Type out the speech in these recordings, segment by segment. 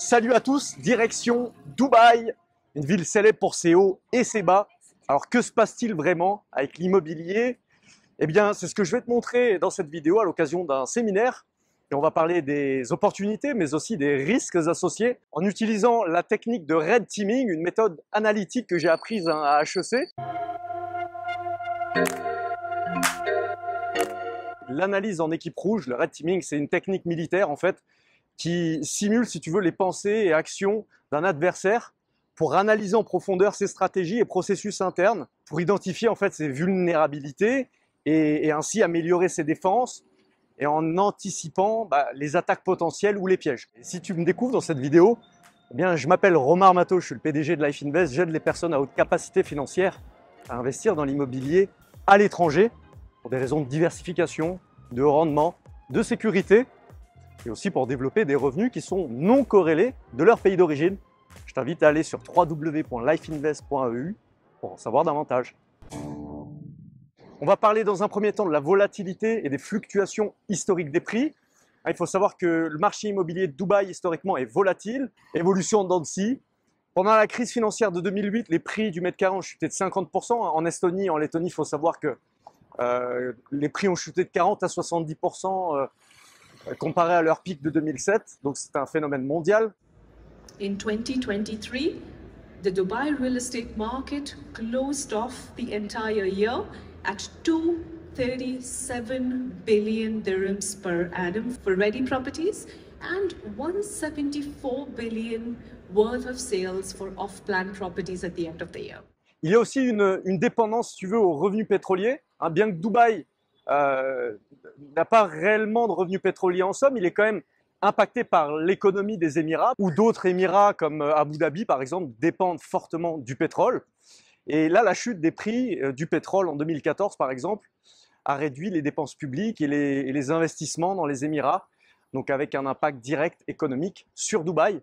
Salut à tous, direction Dubaï, une ville célèbre pour ses hauts et ses bas. Alors que se passe-t-il vraiment avec l'immobilier Eh bien, c'est ce que je vais te montrer dans cette vidéo à l'occasion d'un séminaire. Et on va parler des opportunités, mais aussi des risques associés en utilisant la technique de red teaming, une méthode analytique que j'ai apprise à HEC. L'analyse en équipe rouge, le red teaming, c'est une technique militaire en fait qui simule, si tu veux, les pensées et actions d'un adversaire pour analyser en profondeur ses stratégies et processus internes, pour identifier en fait ses vulnérabilités et, ainsi améliorer ses défenses et en anticipant bah, les attaques potentielles ou les pièges. si tu me découvres dans cette vidéo, eh bien, je m'appelle Romar Mato, je suis le PDG de Life Invest, j'aide les personnes à haute capacité financière à investir dans l'immobilier à l'étranger pour des raisons de diversification, de rendement, de sécurité et aussi pour développer des revenus qui sont non corrélés de leur pays d'origine. Je t'invite à aller sur www.lifeinvest.eu pour en savoir davantage. On va parler dans un premier temps de la volatilité et des fluctuations historiques des prix. Ah, il faut savoir que le marché immobilier de Dubaï historiquement est volatile, évolution en Pendant la crise financière de 2008, les prix du mètre carré ont chuté de 50%. En Estonie, en Lettonie, il faut savoir que euh, les prix ont chuté de 40 à 70% comparé à leur pic de 2007. Donc c'est un phénomène mondial. In 2023, the Dubai real estate market closed off the entire year at 237 billion dirhams per annum for ready properties and 174 billion worth of sales for off-plan properties at the end of the year. Il y a aussi une, une dépendance, si tu veux, aux revenus pétroliers. Hein, bien que Dubaï euh, n'a pas réellement de revenus pétroliers en somme, il est quand même impacté par l'économie des Émirats, où d'autres Émirats comme euh, Abu Dhabi par exemple dépendent fortement du pétrole. Et là, la chute des prix euh, du pétrole en 2014 par exemple a réduit les dépenses publiques et les, et les investissements dans les Émirats, donc avec un impact direct économique sur Dubaï.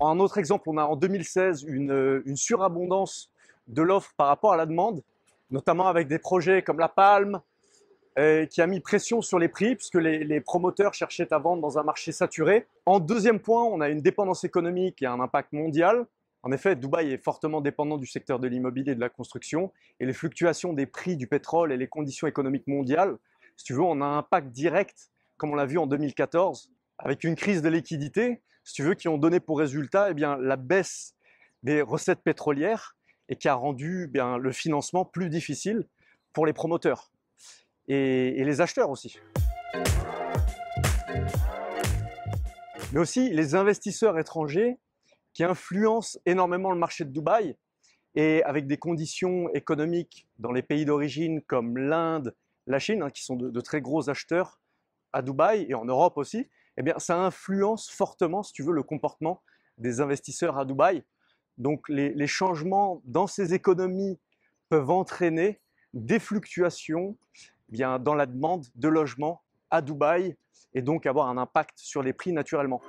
Un autre exemple, on a en 2016 euh, une, surabondance de l'offre par rapport à la demande, notamment avec des projets comme La Palme, euh, qui a mis pression sur les prix, puisque les, les, promoteurs cherchaient à vendre dans un marché saturé. En deuxième point, on a une dépendance économique et un impact mondial. En effet, Dubaï est fortement dépendant du secteur de l'immobilier et de la construction, et les fluctuations des prix du pétrole et les conditions économiques mondiales, si tu veux, on a un impact direct, comme on l'a vu en 2014, avec une crise de liquidité, veux, qui ont donné pour résultat eh bien, la baisse des recettes pétrolières et qui a rendu eh le financement plus difficile pour les promoteurs et, les acheteurs aussi. Mais aussi les investisseurs étrangers qui influencent énormément le marché de Dubaï et avec des conditions économiques dans les pays d'origine comme l'Inde, la Chine, hein, qui sont de, très gros acheteurs à Dubaï et en Europe aussi, eh bien, ça influence fortement, si tu veux, le comportement des investisseurs à Dubaï. Donc, les, changements dans ces économies peuvent entraîner des fluctuations eh bien, dans la demande de logements à Dubaï et donc avoir un impact sur les prix naturellement.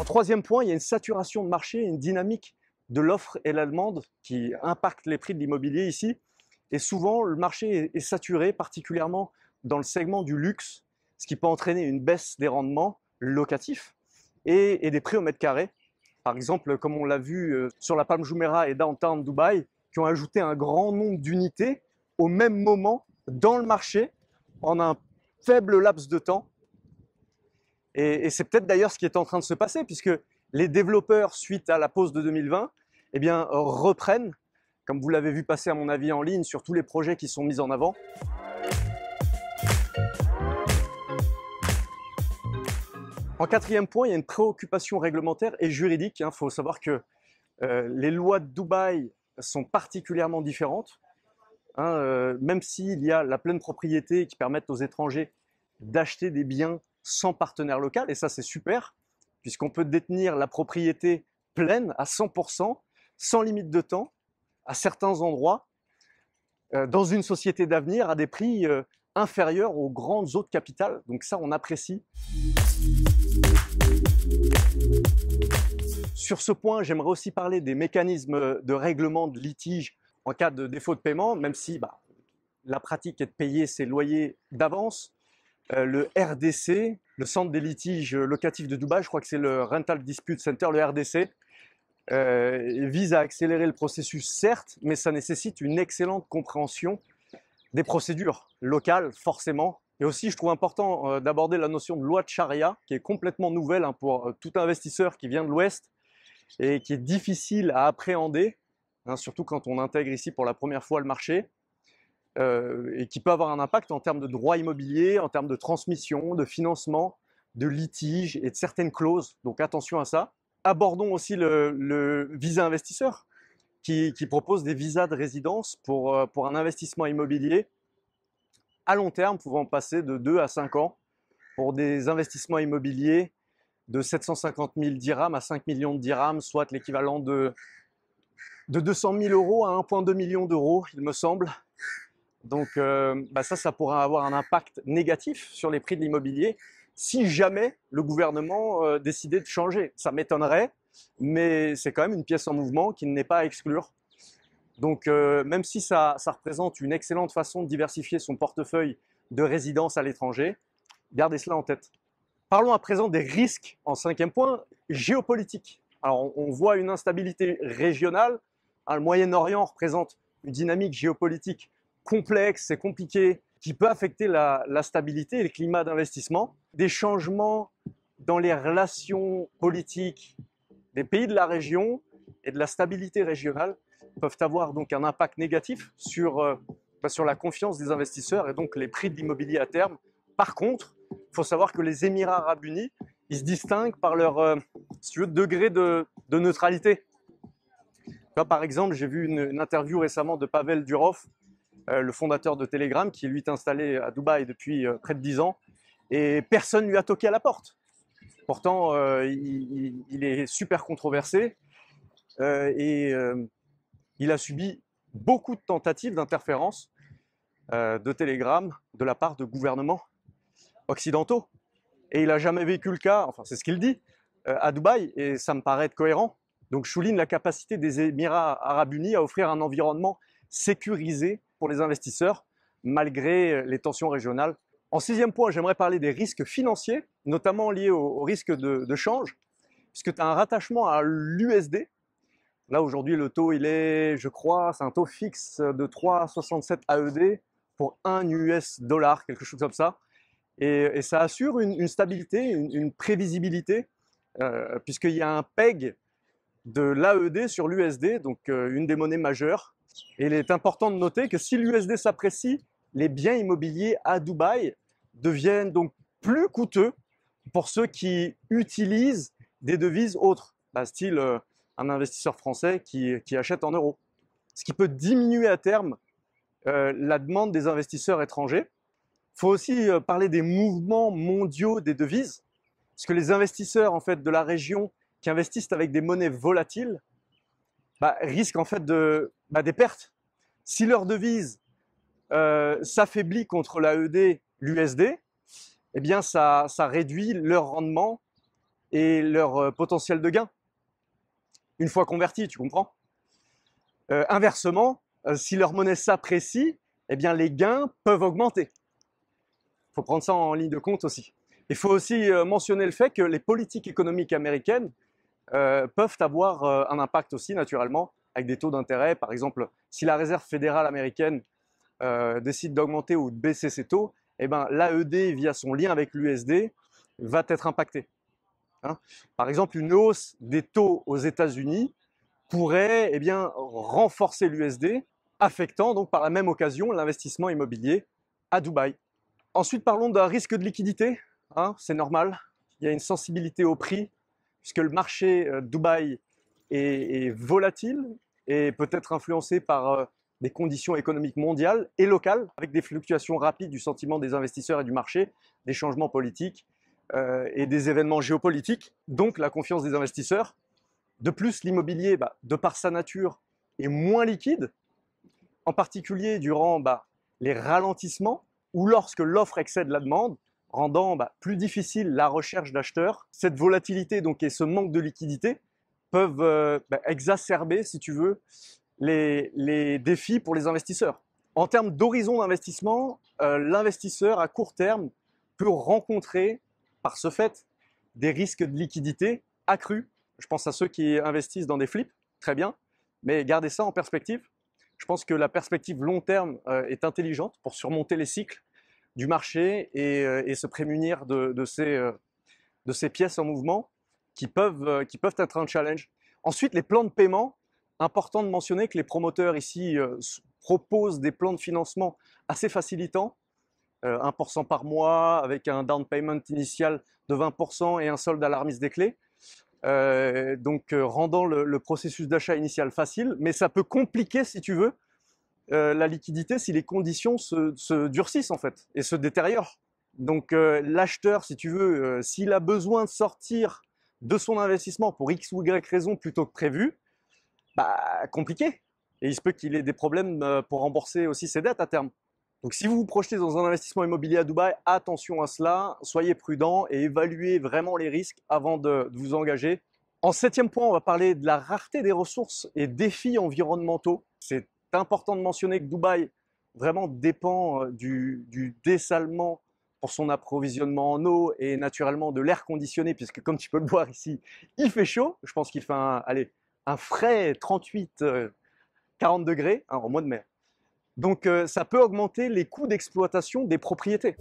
En troisième point, il y a une saturation de marché, une dynamique de l'offre et la demande qui impacte les prix de l'immobilier ici. Et souvent, le marché est saturé, particulièrement dans le segment du luxe, ce qui peut entraîner une baisse des rendements locatifs et, des prix au mètre carré. Par exemple, comme on l'a vu euh, sur la Palme Jumeirah et Downtown Dubaï, qui ont ajouté un grand nombre d'unités au même moment dans le marché en un faible laps de temps. Et, et c'est peut-être d'ailleurs ce qui est en train de se passer, puisque les développeurs, suite à la pause de 2020, eh bien, reprennent comme vous l'avez vu passer à mon avis en ligne sur tous les projets qui sont mis en avant. En quatrième point, il y a une préoccupation réglementaire et juridique. Il hein. faut savoir que euh, les lois de Dubaï sont particulièrement différentes. Hein. Euh, même s'il y a la pleine propriété qui permet aux étrangers d'acheter des biens sans partenaire local, et ça c'est super, puisqu'on peut détenir la propriété pleine à 100%, sans limite de temps, à certains endroits, euh, dans une société d'avenir, à des prix euh, inférieurs aux grandes autres capitales. Donc ça, on apprécie. Sur ce point, j'aimerais aussi parler des mécanismes de règlement de litige en cas de défaut de paiement, même si bah, la pratique est de payer ses loyers d'avance. Euh, le RDC, le Centre des litiges locatifs de Dubaï, je crois que c'est le Rental Dispute Center, le RDC, euh, vise à accélérer le processus, certes, mais ça nécessite une excellente compréhension des procédures locales, forcément. Et aussi, je trouve important euh, d'aborder la notion de loi de charia, qui est complètement nouvelle hein, pour euh, tout investisseur qui vient de l'Ouest et qui est difficile à appréhender, hein, surtout quand on intègre ici pour la première fois le marché, et qui peut avoir un impact en termes de droit immobilier, en termes de transmission, de financement, de litiges et de certaines clauses. Donc attention à ça abordons aussi le, visa investisseur qui, propose des visas de résidence euh, pour, un investissement immobilier à long terme pouvant passer de 2 à 5 ans pour des investissements immobiliers de 750 000 dirhams à 5 millions de dirhams, soit l'équivalent de, 200 000 euros à 1,2 million d'euros, il me semble. Donc euh, bah ça, ça pourra avoir un impact négatif sur les prix de l'immobilier, si jamais le gouvernement euh, décidait de changer. Ça m'étonnerait, mais c'est quand même une pièce en mouvement qui n'est pas à exclure. Donc euh, même si ça, représente une excellente façon de diversifier son portefeuille de résidence à l'étranger, gardez cela en tête. Parlons à présent des risques, en cinquième point, géopolitique. Alors on, voit une instabilité régionale, ah, le Moyen-Orient représente une dynamique géopolitique complexe et compliquée, qui peut affecter la, stabilité et le climat d'investissement, des changements dans les relations politiques des pays de la région et de la stabilité régionale peuvent avoir donc un impact négatif sur, euh, bah, sur la confiance des investisseurs et donc les prix de l'immobilier à terme. Par contre, il faut savoir que les Émirats arabes unis, ils se distinguent par leur euh, degré de, neutralité. par exemple, j'ai vu une, une, interview récemment de Pavel Durov, euh, le fondateur de Telegram, qui lui est installé à Dubaï depuis euh, près de dix ans, et personne ne lui a toqué à la porte. Pourtant, euh, il, est super controversé et il a subi beaucoup de tentatives d'interférence de Telegram de la part de gouvernements occidentaux. Et il n'a jamais vécu le cas, enfin c'est ce qu'il dit, à Dubaï, et ça me paraît être cohérent. Donc je souligne la capacité des Émirats arabes unis à offrir un environnement sécurisé pour les investisseurs, malgré euh, les tensions régionales. En sixième point, j'aimerais parler des risques financiers, notamment liés aux au risques de, change, puisque tu as un rattachement à l'USD. Là, aujourd'hui, le taux, il est, je crois, c'est un taux fixe de 3,67 AED pour 1 US dollar, quelque chose comme ça. Et, ça assure une, stabilité, une, prévisibilité, euh, puisqu'il y a un PEG de l'AED sur l'USD, donc euh, une des monnaies majeures. Et il est important de noter que si l'USD s'apprécie, les biens immobiliers à Dubaï deviennent donc plus coûteux pour ceux qui utilisent des devises autres, bah, style euh, un investisseur français qui, achète en euros. Ce qui peut diminuer à terme euh, la demande des investisseurs étrangers. Il faut aussi parler des mouvements mondiaux des devises, parce que les investisseurs en fait, de la région qui investissent avec des monnaies volatiles bah, risquent en fait de, bah, des pertes. Si leur devise euh, s'affaiblit contre l'AED, l'USD, eh bien ça, réduit leur rendement et leur euh, potentiel de gain. Une fois converti, tu comprends euh, Inversement, si leur monnaie s'apprécie, eh bien les gains peuvent augmenter. Il faut prendre ça en ligne de compte aussi. Il faut aussi mentionner le fait que les politiques économiques américaines euh, peuvent avoir euh, un impact aussi naturellement avec des taux d'intérêt. Par exemple, si la Réserve fédérale américaine euh, décide d'augmenter ou de baisser ses taux, eh ben, l'AED, via son lien avec l'USD, va être impactée. Hein. Par exemple, une hausse des taux aux États-Unis pourrait eh bien, renforcer l'USD, affectant donc par la même occasion l'investissement immobilier à Dubaï. Ensuite, parlons d'un risque de liquidité. Hein, c'est normal, il y a une sensibilité au prix puisque le marché euh, Dubaï est, volatile et peut être influencé par euh, des conditions économiques mondiales et locales, avec des fluctuations rapides du sentiment des investisseurs et du marché, des changements politiques euh, et des événements géopolitiques, donc la confiance des investisseurs. De plus, l'immobilier, bah, de par sa nature, est moins liquide, en particulier durant bah, les ralentissements ou lorsque l'offre excède la demande, rendant bah, plus difficile la recherche d'acheteurs. Cette volatilité donc, et ce manque de liquidité peuvent euh, bah, exacerber, si tu veux, les, défis pour les investisseurs. En termes d'horizon d'investissement, euh, l'investisseur à court terme peut rencontrer, par ce fait, des risques de liquidité accrus. Je pense à ceux qui investissent dans des flips, très bien, mais gardez ça en perspective. Je pense que la perspective long terme euh, est intelligente pour surmonter les cycles du marché et, euh, se prémunir euh, de, ces, pièces en mouvement euh, qui peuvent, être un challenge. Ensuite, les plans de paiement. Important de mentionner que les promoteurs ici proposent des plans de financement assez facilitants 1% par mois, avec un down payment initial de 20% et un solde à remise des clés. donc, rendant le processus d'achat initial facile, mais ça peut compliquer, si tu veux, euh, la liquidité si les conditions se, durcissent en fait et se détériorent. Donc euh, l'acheteur, si tu veux, euh, s'il a besoin de sortir de son investissement pour X ou Y raison plutôt que prévu, bah compliqué. Et il se peut qu'il ait des problèmes pour rembourser aussi ses dettes à terme. Donc si vous vous projetez dans un investissement immobilier à Dubaï, attention à cela, soyez prudent et évaluez vraiment les risques avant de, vous engager. En septième point, on va parler de la rareté des ressources et défis environnementaux. C'est c'est important de mentionner que Dubaï vraiment dépend euh, du, du dessalement pour son approvisionnement en eau et naturellement de l'air conditionné, puisque comme tu peux le voir ici, il fait chaud. Je pense qu'il fait un, allez, un frais 38, 40 euh, degrés hein, au en mois de mai. Donc euh, ça peut augmenter les coûts d'exploitation des propriétés.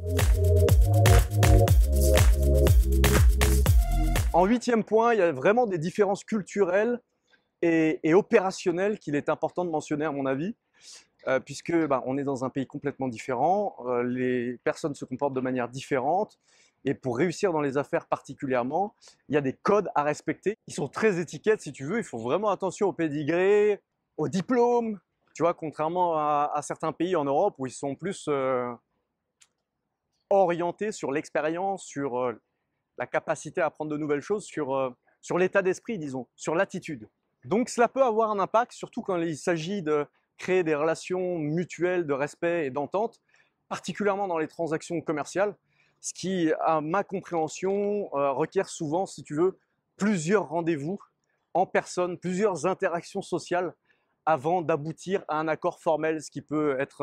En huitième point, il y a vraiment des différences culturelles et, opérationnel qu'il est important de mentionner à mon avis, euh, puisque bah, on est dans un pays complètement différent, euh, les personnes se comportent de manière différente, et pour réussir dans les affaires particulièrement, il y a des codes à respecter. Ils sont très étiquettes si tu veux, ils font vraiment attention au pédigré, au diplôme, tu vois, contrairement à, certains pays en Europe où ils sont plus euh, orientés sur l'expérience, sur la capacité à apprendre de nouvelles choses, sur, sur l'état d'esprit, disons, sur l'attitude. Donc cela peut avoir un impact, surtout quand il s'agit de créer des relations mutuelles de respect et d'entente, particulièrement dans les transactions commerciales, ce qui, à ma compréhension, euh, requiert souvent, si tu veux, plusieurs rendez-vous en personne, plusieurs interactions sociales avant d'aboutir à un accord formel, ce qui peut être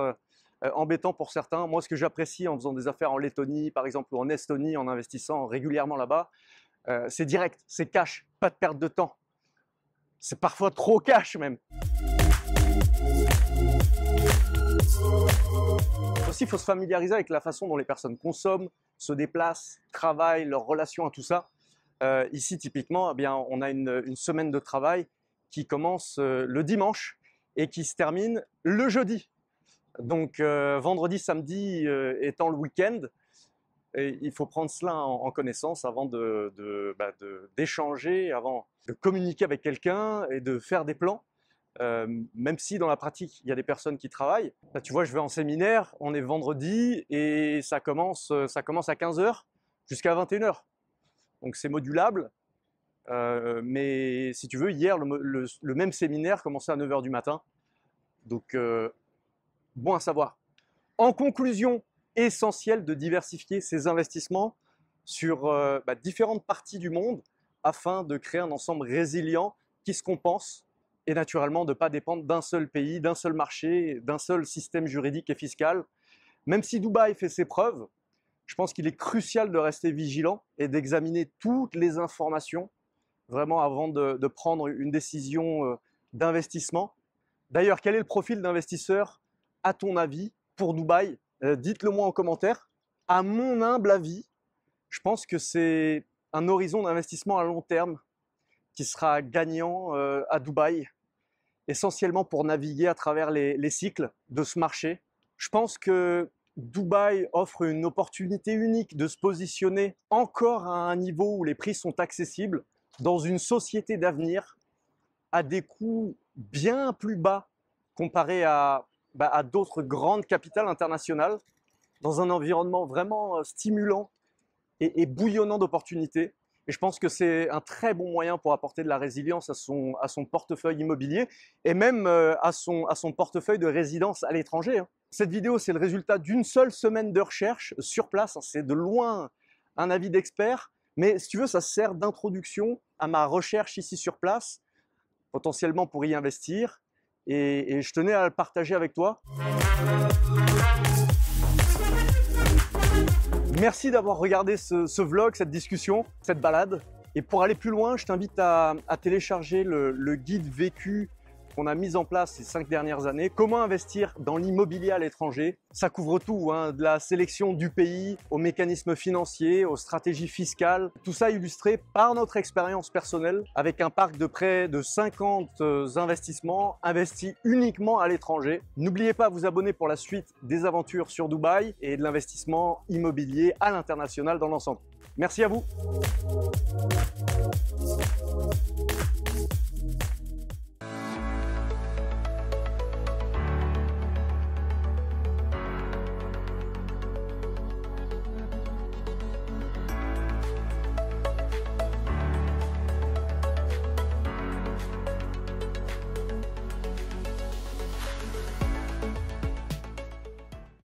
euh, embêtant pour certains. Moi, ce que j'apprécie en faisant des affaires en Lettonie, par exemple, ou en Estonie, en investissant régulièrement là-bas, euh, c'est direct, c'est cash, pas de perte de temps. C'est parfois trop cash même. Aussi, il faut se familiariser avec la façon dont les personnes consomment, se déplacent, travaillent, leurs relations à tout ça. Euh, ici, typiquement, eh on a une, semaine de travail qui commence euh, le dimanche et qui se termine le jeudi. Donc, euh, vendredi, samedi étant le week-end, et il faut prendre cela en, connaissance avant bah, d'échanger, de, avant de communiquer avec quelqu'un et de faire des plans. Euh, même si dans la pratique, il y a des personnes qui travaillent. Bah, tu vois, je vais en séminaire, on est vendredi et ça commence, euh, ça commence à 15h jusqu'à 21h. Donc c'est modulable. Euh, mais si tu veux, hier, le, même séminaire commençait à 9h du matin. Donc, bon à savoir. En conclusion, essentiel de diversifier ses investissements sur euh, bah, différentes parties du monde afin de créer un ensemble résilient qui se compense et naturellement de ne pas dépendre d'un seul pays, d'un seul marché, d'un seul système juridique et fiscal. Même si Dubaï fait ses preuves, je pense qu'il est crucial de rester vigilant et d'examiner toutes les informations vraiment avant de, de prendre une décision euh, d'investissement. D'ailleurs, quel est le profil d'investisseur, à ton avis, pour Dubaï euh, dites-le moi en commentaire. À mon humble avis, je pense que c'est un horizon d'investissement à long terme qui sera gagnant euh, à Dubaï, essentiellement pour naviguer à travers les, cycles de ce marché. Je pense que Dubaï offre une opportunité unique de se positionner encore à un niveau où les prix sont accessibles dans une société d'avenir à des coûts bien plus bas comparés à bah, à d'autres grandes capitales internationales, dans un environnement vraiment euh, stimulant et, bouillonnant d'opportunités. Et je pense que c'est un très bon moyen pour apporter de la résilience à son, portefeuille immobilier et même euh, à son, à son portefeuille de résidence à l'étranger. Hein. Cette vidéo, c'est le résultat d'une seule semaine de recherche sur place. C'est de loin un avis d'expert, mais si tu veux, ça sert d'introduction à ma recherche ici sur place, potentiellement pour y investir, et, je tenais à le partager avec toi. Merci d'avoir regardé ce, vlog, cette discussion, cette balade. Et pour aller plus loin, je t'invite à, télécharger le guide vécu a mis en place ces cinq dernières années. Comment investir dans l'immobilier à l'étranger Ça couvre tout, hein, de la sélection du pays aux mécanismes financiers, aux stratégies fiscales. Tout ça illustré par notre expérience personnelle avec un parc de près de 50 euh, investissements investis uniquement à l'étranger. N'oubliez pas de vous abonner pour la suite des aventures sur Dubaï et de l'investissement immobilier à l'international dans l'ensemble. Merci à vous.